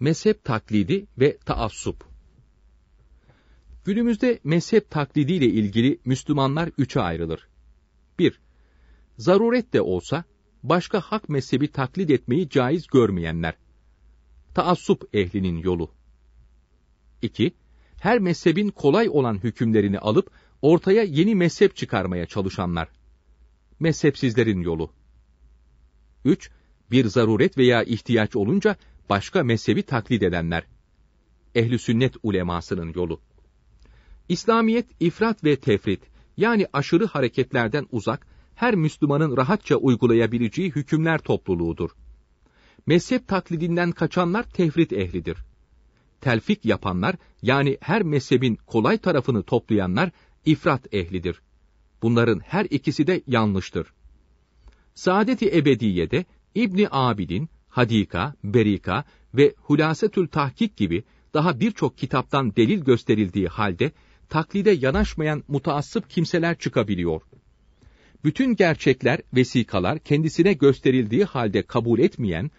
mezhep taklidi ve taassup. Günümüzde mezhep taklidiyle ilgili Müslümanlar üçe ayrılır. 1. Zaruret de olsa başka hak mezhebi taklit etmeyi caiz görmeyenler. Taassup ehlinin yolu. 2. Her mezhebin kolay olan hükümlerini alıp ortaya yeni mezhep çıkarmaya çalışanlar. Mezhepsizlerin yolu. 3. Bir zaruret veya ihtiyaç olunca başka mezhebi taklit edenler. Ehli sünnet ulemasının yolu. İslamiyet ifrat ve tefrit yani aşırı hareketlerden uzak her Müslümanın rahatça uygulayabileceği hükümler topluluğudur. Mezhep taklidinden kaçanlar tefrit ehlidir. Telfik yapanlar yani her mezhebin kolay tarafını toplayanlar ifrat ehlidir. Bunların her ikisi de yanlıştır. Saadeti i Ebediye'de İbni Abidin Hadika, Berika ve Hulasetül Tahkik gibi daha birçok kitaptan delil gösterildiği halde taklide yanaşmayan mutaassıp kimseler çıkabiliyor. Bütün gerçekler, vesikalar kendisine gösterildiği halde kabul etmeyen,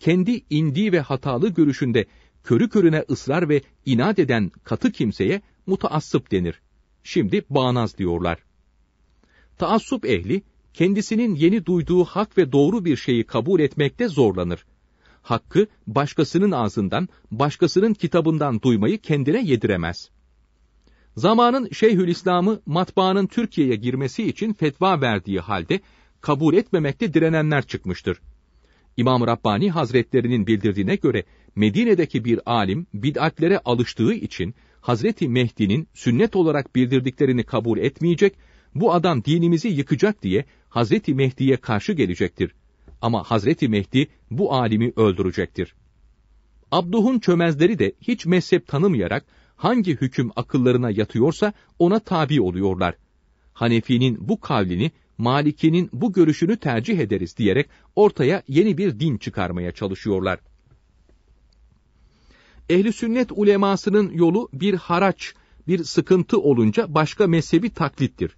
kendi indiği ve hatalı görüşünde körü körüne ısrar ve inat eden katı kimseye mutaassıp denir. Şimdi bağnaz diyorlar. Taassıp ehli kendisinin yeni duyduğu hak ve doğru bir şeyi kabul etmekte zorlanır. Hakkı başkasının ağzından, başkasının kitabından duymayı kendine yediremez. Zamanın Şeyhülislam'ı matbaanın Türkiye'ye girmesi için fetva verdiği halde kabul etmemekte direnenler çıkmıştır. İmam Rabbani Hazretlerinin bildirdiğine göre Medine'deki bir alim bid'atlere alıştığı için Hazreti Mehdi'nin sünnet olarak bildirdiklerini kabul etmeyecek bu adam dinimizi yıkacak diye Hazreti Mehdi'ye karşı gelecektir. Ama Hazreti Mehdi bu alimi öldürecektir. Abduh'un çömezleri de hiç mezhep tanımayarak hangi hüküm akıllarına yatıyorsa ona tabi oluyorlar. Hanefi'nin bu kavlini, Maliki'nin bu görüşünü tercih ederiz diyerek ortaya yeni bir din çıkarmaya çalışıyorlar. Ehli sünnet ulemasının yolu bir haraç, bir sıkıntı olunca başka mezhebi taklittir.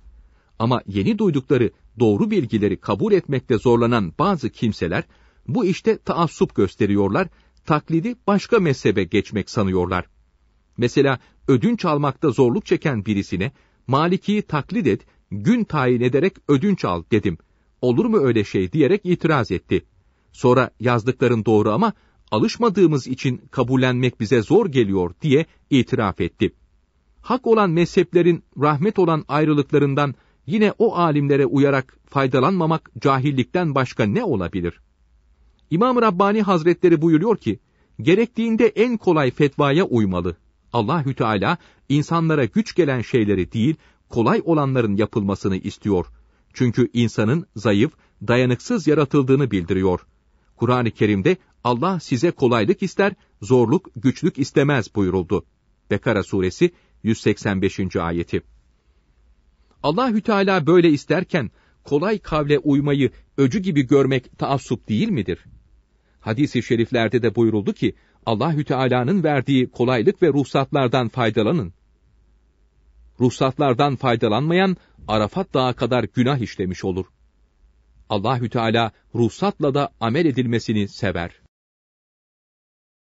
Ama yeni duydukları doğru bilgileri kabul etmekte zorlanan bazı kimseler bu işte taassup gösteriyorlar, taklidi başka mezhebe geçmek sanıyorlar. Mesela ödünç almakta zorluk çeken birisine Maliki'yi taklit et, gün tayin ederek ödünç al dedim. Olur mu öyle şey diyerek itiraz etti. Sonra yazdıkların doğru ama alışmadığımız için kabullenmek bize zor geliyor diye itiraf etti. Hak olan mezheplerin rahmet olan ayrılıklarından yine o alimlere uyarak faydalanmamak cahillikten başka ne olabilir? İmam Rabbani Hazretleri buyuruyor ki, gerektiğinde en kolay fetvaya uymalı. Allahü Teala insanlara güç gelen şeyleri değil, kolay olanların yapılmasını istiyor. Çünkü insanın zayıf, dayanıksız yaratıldığını bildiriyor. Kur'an-ı Kerim'de Allah size kolaylık ister, zorluk, güçlük istemez buyuruldu. Bekara suresi 185. ayeti. Allahü Teala böyle isterken kolay kavle uymayı öcü gibi görmek taassup değil midir? Hadis-i şeriflerde de buyuruldu ki Allahü Teala'nın verdiği kolaylık ve ruhsatlardan faydalanın. Ruhsatlardan faydalanmayan Arafat Dağı kadar günah işlemiş olur. Allahü Teala ruhsatla da amel edilmesini sever.